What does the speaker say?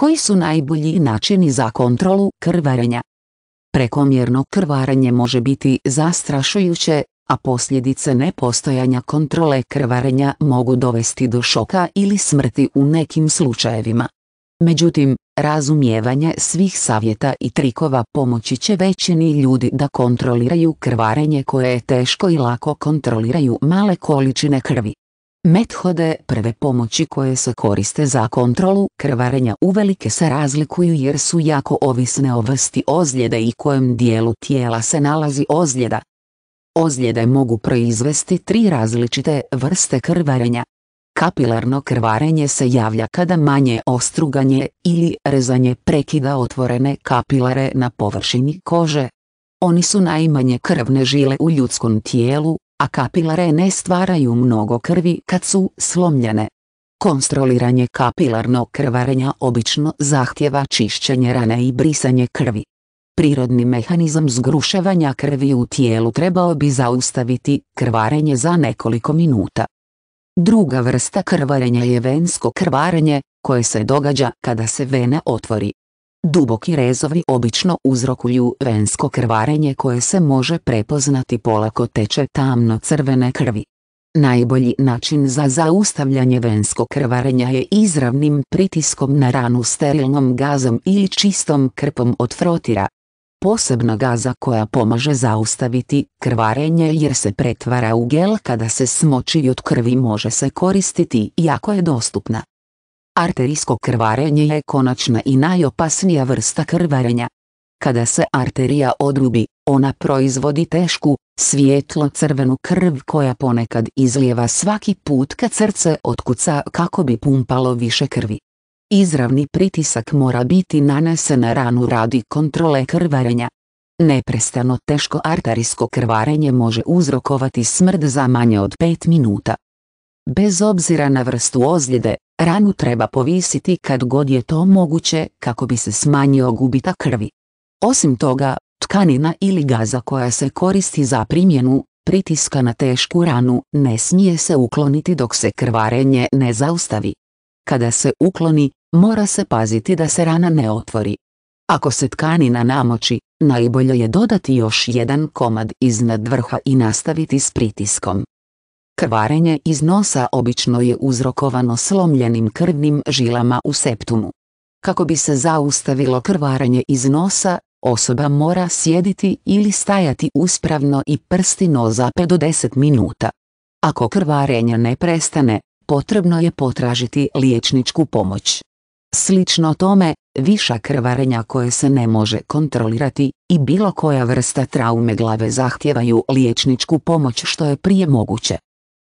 Koji su najbolji načini za kontrolu krvarenja? Prekomjerno krvarenje može biti zastrašujuće, a posljedice nepostojanja kontrole krvarenja mogu dovesti do šoka ili smrti u nekim slučajevima. Međutim, razumijevanje svih savjeta i trikova pomoći će većini ljudi da kontroliraju krvarenje koje je teško i lako kontroliraju male količine krvi. Methode prve pomoći koje se koriste za kontrolu krvarenja uvelike se razlikuju jer su jako ovisne o vrsti ozljede i kojem dijelu tijela se nalazi ozljeda. Ozljede mogu proizvesti tri različite vrste krvarenja. Kapilarno krvarenje se javlja kada manje ostruganje ili rezanje prekida otvorene kapilare na površini kože. Oni su najmanje krvne žile u ljudskom tijelu a kapilare ne stvaraju mnogo krvi kad su slomljene. Kontroliranje kapilarnog krvarenja obično zahtjeva čišćenje rane i brisanje krvi. Prirodni mehanizam zgruševanja krvi u tijelu trebao bi zaustaviti krvarenje za nekoliko minuta. Druga vrsta krvarenja je vensko krvarenje, koje se događa kada se vena otvori. Duboki rezovi obično uzrokuju vensko krvarenje koje se može prepoznati polako teče tamno crvene krvi. Najbolji način za zaustavljanje venskog krvarenja je izravnim pritiskom na ranu sterilnom gazom ili čistom krpom od frotira. Posebna gaza koja pomaže zaustaviti krvarenje jer se pretvara u gel kada se smoči od krvi može se koristiti i jako je dostupna. Arterijsko krvarenje je konačna i najopasnija vrsta krvarenja. Kada se arterija odrubi, ona proizvodi tešku, svijetlo-crvenu krv koja ponekad izlijeva svaki put kad srce otkuca kako bi pumpalo više krvi. Izravni pritisak mora biti nanesen na ranu radi kontrole krvarenja. Neprestano teško arterijsko krvarenje može uzrokovati smrt za manje od 5 minuta. Bez obzira na vrstu ozljede, ranu treba povisiti kad god je to moguće kako bi se smanjio gubita krvi. Osim toga, tkanina ili gaza koja se koristi za primjenu, pritiska na tešku ranu ne smije se ukloniti dok se krvarenje ne zaustavi. Kada se ukloni, mora se paziti da se rana ne otvori. Ako se tkanina namoči, najbolje je dodati još jedan komad iznad vrha i nastaviti s pritiskom. Krvarenje iz nosa obično je uzrokovano slomljenim krvnim žilama u septumu. Kako bi se zaustavilo krvarenje iz nosa, osoba mora sjediti ili stajati uspravno i prsti noza 5 do 10 minuta. Ako krvarenje ne prestane, potrebno je potražiti liječničku pomoć. Slično tome, viša krvarenja koje se ne može kontrolirati i bilo koja vrsta traume glave zahtijevaju liječničku pomoć što je prije moguće.